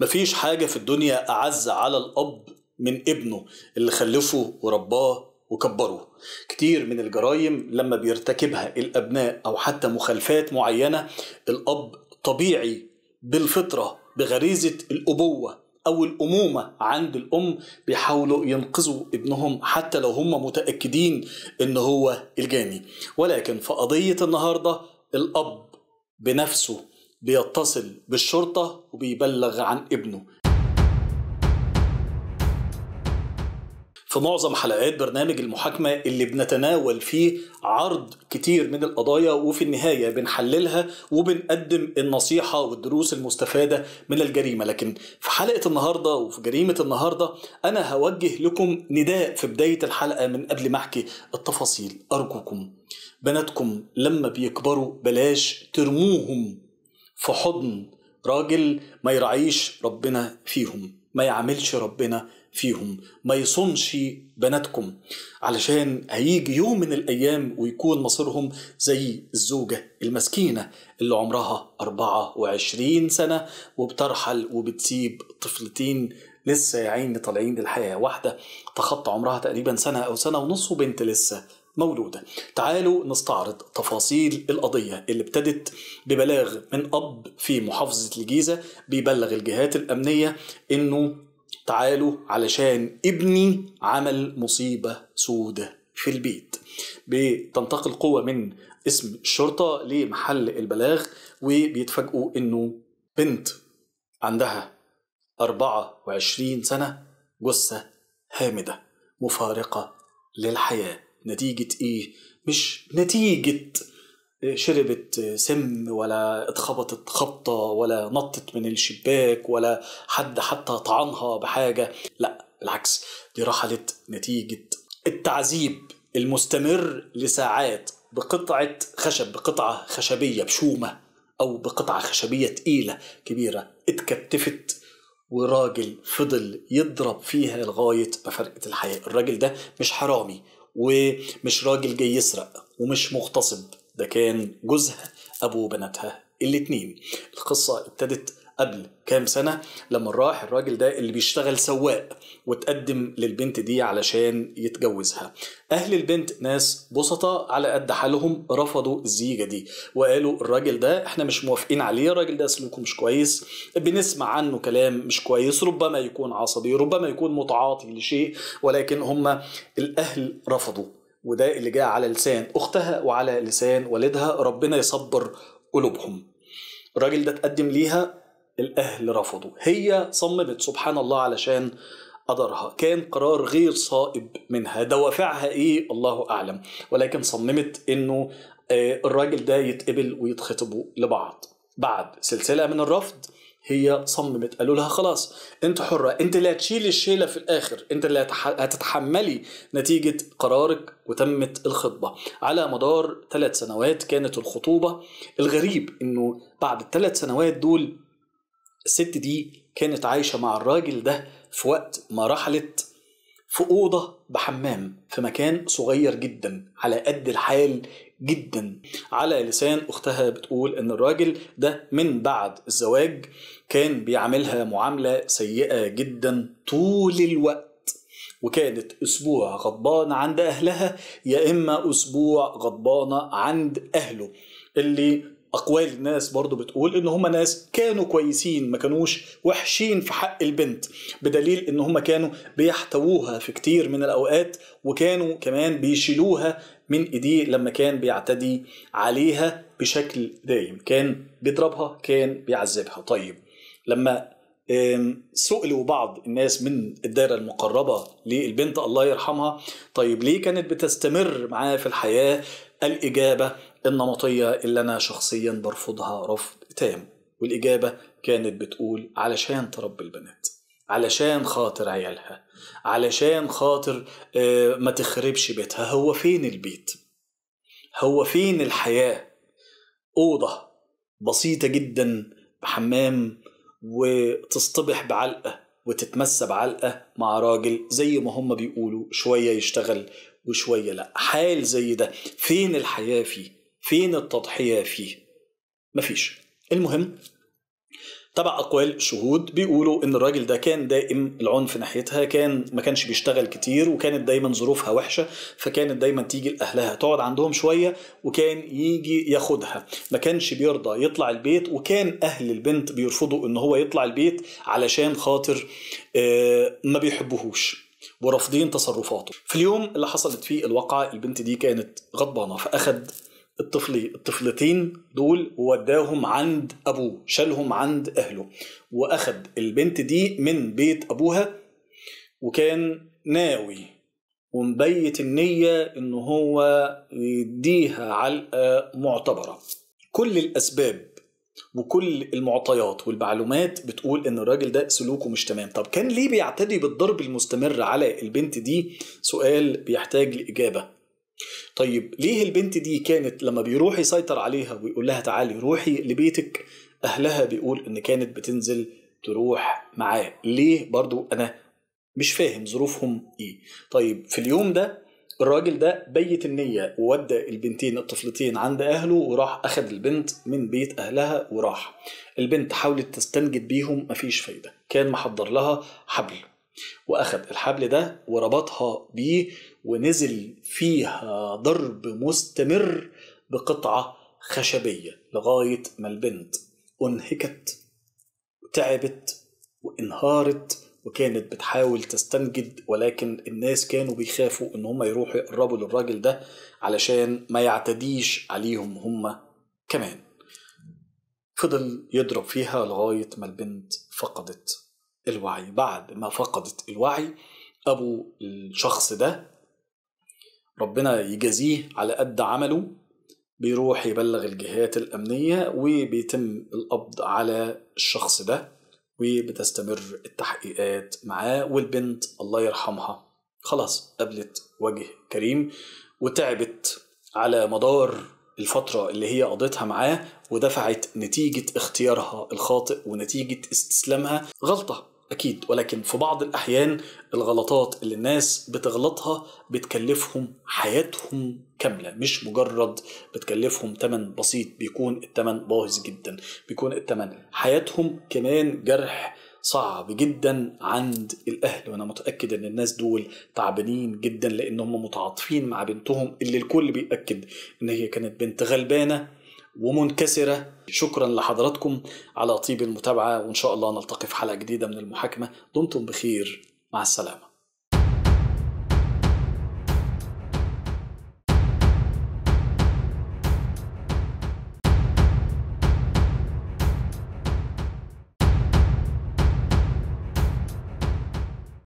مفيش حاجة في الدنيا أعز على الأب من ابنه اللي خلفه ورباه وكبره كتير من الجرائم لما بيرتكبها الأبناء أو حتى مخالفات معينة الأب طبيعي بالفطرة بغريزة الأبوة أو الأمومة عند الأم بيحاولوا ينقذوا ابنهم حتى لو هم متأكدين إن هو الجاني ولكن في قضية النهاردة الأب بنفسه بيتصل بالشرطة وبيبلغ عن ابنه في معظم حلقات برنامج المحاكمة اللي بنتناول فيه عرض كتير من القضايا وفي النهاية بنحللها وبنقدم النصيحة والدروس المستفادة من الجريمة لكن في حلقة النهاردة وفي جريمة النهاردة أنا هوجه لكم نداء في بداية الحلقة من قبل ما أحكي التفاصيل أرجوكم بناتكم لما بيكبروا بلاش ترموهم في حضن راجل ما يراعيش ربنا فيهم ما يعاملش ربنا فيهم ما يصونش بناتكم علشان هيجي يوم من الأيام ويكون مصيرهم زي الزوجة المسكينة اللي عمرها 24 سنة وبترحل وبتسيب طفلتين لسه يا عيني طالعين للحياة واحدة تخطى عمرها تقريبا سنة أو سنة ونص وبنت لسه موجودة تعالوا نستعرض تفاصيل القضية اللي ابتدت ببلاغ من أب في محافظة الجيزة بيبلغ الجهات الأمنية إنه تعالوا علشان ابني عمل مصيبة سودة في البيت بتنتقل قوة من اسم الشرطة لمحل البلاغ وبيتفاجئوا إنه بنت عندها 24 سنة جثة هامدة مفارقة للحياة نتيجة إيه؟ مش نتيجة آه، شربت آه، سم ولا اتخبطت خبطة ولا نطت من الشباك ولا حد حتى طعنها بحاجة لا بالعكس دي رحلت نتيجة التعذيب المستمر لساعات بقطعة خشب بقطعة خشبية بشومة أو بقطعة خشبية تقيلة كبيرة اتكتفت وراجل فضل يضرب فيها لغاية ما فرقت الحياة الراجل ده مش حرامي ومش راجل جاي يسرق ومش مغتصب ده كان جوزها ابو بناتها الاتنين القصة ابتدت قبل كام سنة لما راح الراجل ده اللي بيشتغل سواق وتقدم للبنت دي علشان يتجوزها أهل البنت ناس بسطة على قد حالهم رفضوا الزيجة دي وقالوا الراجل ده احنا مش موافقين عليه الراجل ده سلوكه مش كويس بنسمع عنه كلام مش كويس ربما يكون عصبي ربما يكون متعاطي لشيء ولكن هم الأهل رفضوا وده اللي جاء على لسان أختها وعلى لسان والدها ربنا يصبر قلوبهم الراجل ده تقدم ليها الأهل رفضوا هي صممت سبحان الله علشان قدرها كان قرار غير صائب منها دوافعها إيه الله أعلم ولكن صممت إنه آه، الراجل ده يتقبل ويتخطبوا لبعض بعد سلسلة من الرفض هي صممت قالوا لها خلاص انت حرة انت اللي هتشيلي الشيلة في الاخر انت اللي هتتحملي نتيجة قرارك وتمت الخطبة على مدار ثلاث سنوات كانت الخطوبة الغريب انه بعد الثلاث سنوات دول الست دي كانت عايشة مع الراجل ده في وقت ما رحلت في أوضة بحمام في مكان صغير جدا على قد الحال جدا على لسان أختها بتقول إن الراجل ده من بعد الزواج كان بيعاملها معاملة سيئة جدا طول الوقت وكانت أسبوع غضبانة عند أهلها يا إما أسبوع غضبانة عند أهله اللي اقوال الناس برضو بتقول ان هم ناس كانوا كويسين ما كانوش وحشين في حق البنت بدليل ان هم كانوا بيحتووها في كتير من الاوقات وكانوا كمان بيشيلوها من ايديه لما كان بيعتدي عليها بشكل دايم كان بيضربها كان بيعذبها طيب لما سئلوا بعض الناس من الدائره المقربه للبنت الله يرحمها طيب ليه كانت بتستمر معاه في الحياه الاجابه النمطيه اللي انا شخصيا برفضها رفض تام والاجابه كانت بتقول علشان تربي البنات علشان خاطر عيالها علشان خاطر آه، ما تخربش بيتها هو فين البيت هو فين الحياه اوضه بسيطه جدا حمام وتصطبح بعلقه وتتمسى بعلقه مع راجل زي ما هم بيقولوا شويه يشتغل وشويه لا حال زي ده فين الحياه فيه فين التضحيه فيه مفيش المهم تبع اقوال شهود بيقولوا ان الراجل ده كان دائم العنف ناحيتها كان ما كانش بيشتغل كتير وكانت دايما ظروفها وحشه فكانت دايما تيجي لاهلها تقعد عندهم شويه وكان يجي ياخدها ما كانش بيرضى يطلع البيت وكان اهل البنت بيرفضوا ان هو يطلع البيت علشان خاطر آه، ما بيحبوهوش ورافضين تصرفاته في اليوم اللي حصلت فيه الواقعة البنت دي كانت غضبانة فأخد الطفل الطفلتين دول ووداهم عند ابوه شالهم عند اهله واخد البنت دي من بيت ابوها وكان ناوي ومبيت النية إن هو يديها علقة معتبرة كل الأسباب وكل المعطيات والمعلومات بتقول ان الراجل ده سلوكه مش تمام طب كان ليه بيعتدي بالضرب المستمر على البنت دي سؤال بيحتاج لإجابة طيب ليه البنت دي كانت لما بيروح يسيطر عليها ويقول لها تعالي روحي لبيتك أهلها بيقول إن كانت بتنزل تروح معاه ليه برضو أنا مش فاهم ظروفهم إيه طيب في اليوم ده الراجل ده بيت النية وودى البنتين الطفلتين عند أهله وراح أخد البنت من بيت أهلها وراح البنت حاولت تستنجد بيهم مفيش فايدة كان محضر لها حبل واخد الحبل ده وربطها بيه ونزل فيها ضرب مستمر بقطعه خشبيه لغايه ما البنت انهكت وتعبت وانهارت وكانت بتحاول تستنجد ولكن الناس كانوا بيخافوا ان هم يروحوا يقربوا للراجل ده علشان ما يعتديش عليهم هم كمان فضل يضرب فيها لغايه ما البنت فقدت الوعي بعد ما فقدت الوعي أبو الشخص ده ربنا يجازيه على قد عمله بيروح يبلغ الجهات الأمنية وبيتم القبض على الشخص ده وبتستمر التحقيقات معاه والبنت الله يرحمها خلاص قابلت وجه كريم وتعبت على مدار الفترة اللي هي قضيتها معاه ودفعت نتيجة اختيارها الخاطئ ونتيجة استسلامها غلطة اكيد ولكن في بعض الاحيان الغلطات اللي الناس بتغلطها بتكلفهم حياتهم كاملة مش مجرد بتكلفهم تمن بسيط بيكون التمن باهظ جدا بيكون التمن حياتهم كمان جرح صعب جدا عند الاهل وانا متاكد ان الناس دول تعبانين جدا لان هم متعاطفين مع بنتهم اللي الكل بيأكد ان هي كانت بنت غلبانه ومنكسرة شكرا لحضراتكم على طيب المتابعة وإن شاء الله نلتقي في حلقة جديدة من المحاكمة دمتم بخير مع السلامة